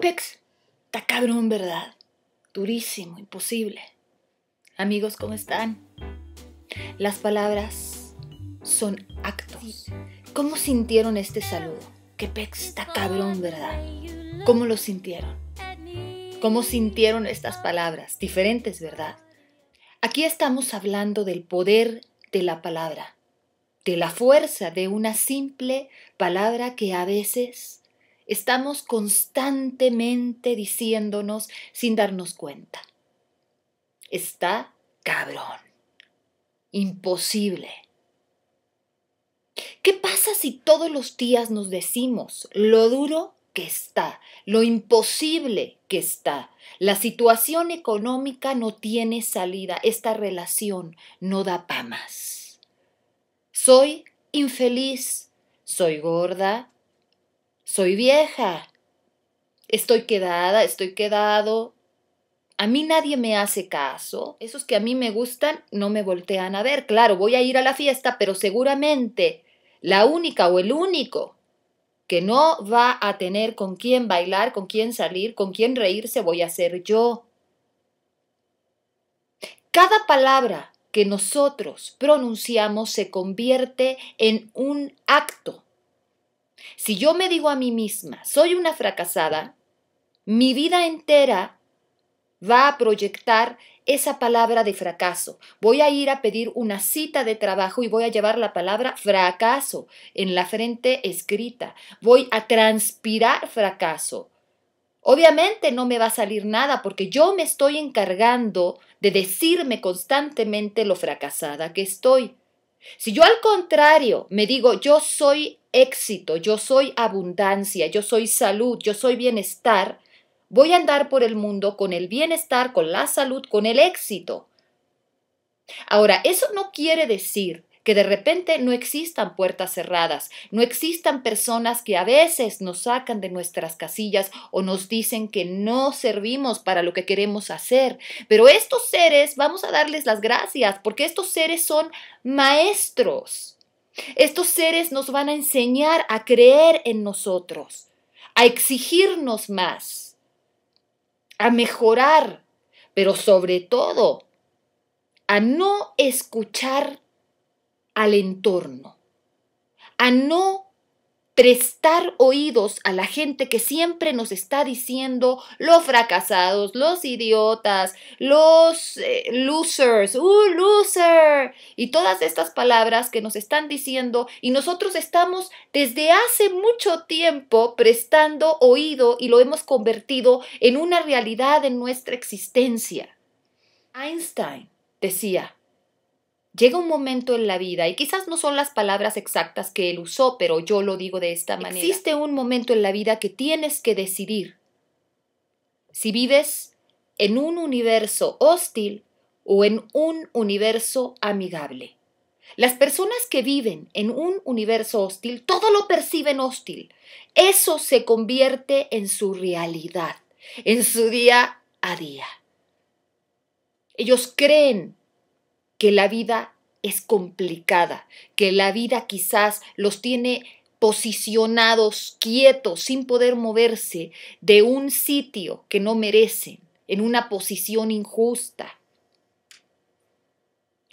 Quepex, Está cabrón, ¿verdad? Durísimo, imposible. Amigos, ¿cómo están? Las palabras son actos. ¿Cómo sintieron este saludo? Que pex está cabrón, ¿verdad? ¿Cómo lo sintieron? ¿Cómo sintieron estas palabras? Diferentes, ¿verdad? Aquí estamos hablando del poder de la palabra, de la fuerza de una simple palabra que a veces estamos constantemente diciéndonos sin darnos cuenta. Está cabrón. Imposible. ¿Qué pasa si todos los días nos decimos lo duro que está, lo imposible que está? La situación económica no tiene salida, esta relación no da pa' más. Soy infeliz, soy gorda, soy vieja, estoy quedada, estoy quedado, a mí nadie me hace caso, esos que a mí me gustan no me voltean a ver, claro, voy a ir a la fiesta, pero seguramente la única o el único que no va a tener con quién bailar, con quién salir, con quién reírse, voy a ser yo. Cada palabra que nosotros pronunciamos se convierte en un acto si yo me digo a mí misma, soy una fracasada, mi vida entera va a proyectar esa palabra de fracaso. Voy a ir a pedir una cita de trabajo y voy a llevar la palabra fracaso en la frente escrita. Voy a transpirar fracaso. Obviamente no me va a salir nada porque yo me estoy encargando de decirme constantemente lo fracasada que estoy. Si yo al contrario me digo, yo soy éxito, yo soy abundancia, yo soy salud, yo soy bienestar, voy a andar por el mundo con el bienestar, con la salud, con el éxito. Ahora, eso no quiere decir que de repente no existan puertas cerradas, no existan personas que a veces nos sacan de nuestras casillas o nos dicen que no servimos para lo que queremos hacer. Pero estos seres, vamos a darles las gracias, porque estos seres son maestros. Estos seres nos van a enseñar a creer en nosotros, a exigirnos más, a mejorar, pero sobre todo a no escuchar al entorno, a no prestar oídos a la gente que siempre nos está diciendo los fracasados, los idiotas, los eh, losers, uh, loser, y todas estas palabras que nos están diciendo y nosotros estamos desde hace mucho tiempo prestando oído y lo hemos convertido en una realidad en nuestra existencia. Einstein decía, llega un momento en la vida, y quizás no son las palabras exactas que él usó, pero yo lo digo de esta manera. Existe un momento en la vida que tienes que decidir si vives en un universo hostil o en un universo amigable. Las personas que viven en un universo hostil, todo lo perciben hostil. Eso se convierte en su realidad, en su día a día. Ellos creen que la vida es complicada, que la vida quizás los tiene posicionados, quietos, sin poder moverse de un sitio que no merecen, en una posición injusta.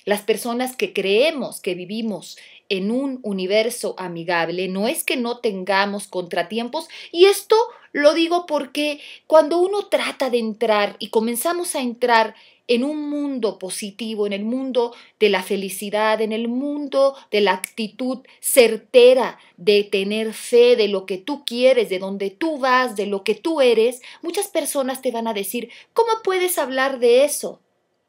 Las personas que creemos que vivimos en un universo amigable, no es que no tengamos contratiempos, y esto lo digo porque cuando uno trata de entrar y comenzamos a entrar en un mundo positivo, en el mundo de la felicidad, en el mundo de la actitud certera de tener fe de lo que tú quieres, de donde tú vas, de lo que tú eres, muchas personas te van a decir, ¿cómo puedes hablar de eso?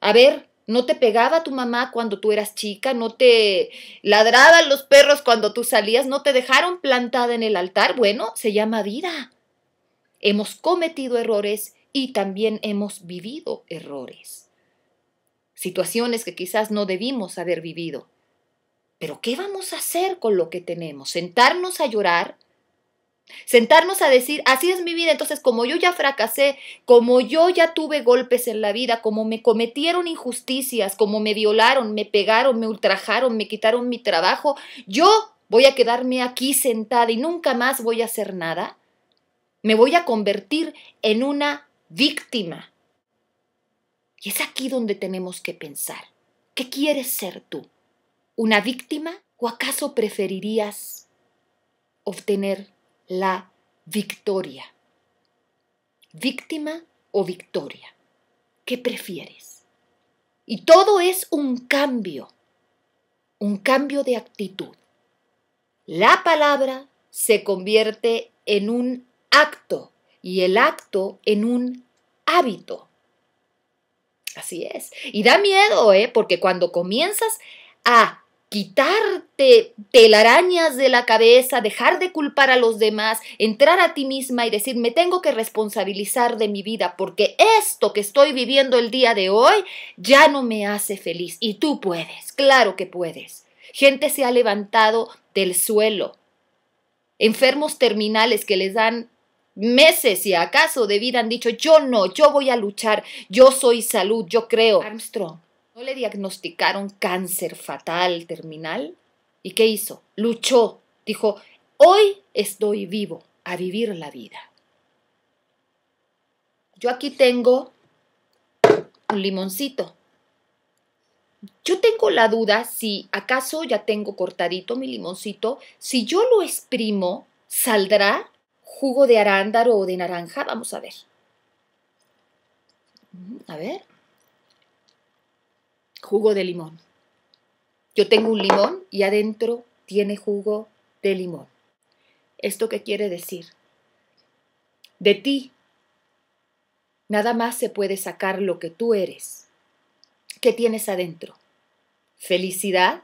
A ver, ¿no te pegaba tu mamá cuando tú eras chica? ¿No te ladraban los perros cuando tú salías? ¿No te dejaron plantada en el altar? Bueno, se llama vida. Hemos cometido errores y también hemos vivido errores situaciones que quizás no debimos haber vivido. Pero ¿qué vamos a hacer con lo que tenemos? ¿Sentarnos a llorar? Sentarnos a decir, así es mi vida, entonces como yo ya fracasé, como yo ya tuve golpes en la vida, como me cometieron injusticias, como me violaron, me pegaron, me ultrajaron, me quitaron mi trabajo, yo voy a quedarme aquí sentada y nunca más voy a hacer nada. Me voy a convertir en una víctima y es aquí donde tenemos que pensar. ¿Qué quieres ser tú? ¿Una víctima o acaso preferirías obtener la victoria? ¿Víctima o victoria? ¿Qué prefieres? Y todo es un cambio, un cambio de actitud. La palabra se convierte en un acto y el acto en un hábito. Así es. Y da miedo, ¿eh? Porque cuando comienzas a quitarte telarañas de la cabeza, dejar de culpar a los demás, entrar a ti misma y decir, me tengo que responsabilizar de mi vida porque esto que estoy viviendo el día de hoy ya no me hace feliz. Y tú puedes, claro que puedes. Gente se ha levantado del suelo. Enfermos terminales que les dan meses, y acaso, de vida han dicho, yo no, yo voy a luchar, yo soy salud, yo creo. Armstrong, ¿no le diagnosticaron cáncer fatal, terminal? ¿Y qué hizo? Luchó, dijo, hoy estoy vivo, a vivir la vida. Yo aquí tengo un limoncito. Yo tengo la duda si acaso ya tengo cortadito mi limoncito, si yo lo exprimo, ¿saldrá jugo de arándaro o de naranja. Vamos a ver. Mm, a ver. Jugo de limón. Yo tengo un limón y adentro tiene jugo de limón. ¿Esto qué quiere decir? De ti nada más se puede sacar lo que tú eres. ¿Qué tienes adentro? Felicidad,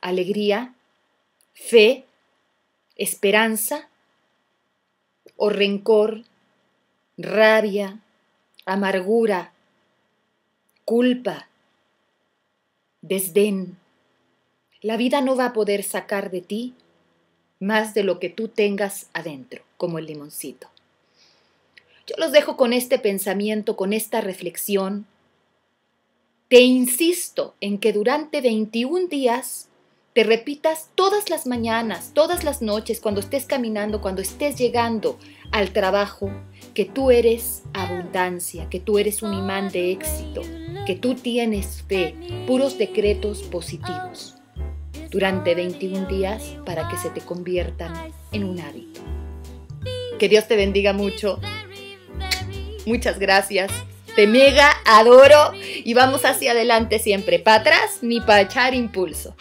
alegría, fe, esperanza, o rencor, rabia, amargura, culpa, desdén. La vida no va a poder sacar de ti más de lo que tú tengas adentro, como el limoncito. Yo los dejo con este pensamiento, con esta reflexión. Te insisto en que durante 21 días te repitas todas las mañanas, todas las noches, cuando estés caminando, cuando estés llegando al trabajo, que tú eres abundancia, que tú eres un imán de éxito, que tú tienes fe, puros decretos positivos, durante 21 días para que se te conviertan en un hábito. Que Dios te bendiga mucho. Muchas gracias. Te mega adoro y vamos hacia adelante siempre, para atrás ni para echar impulso.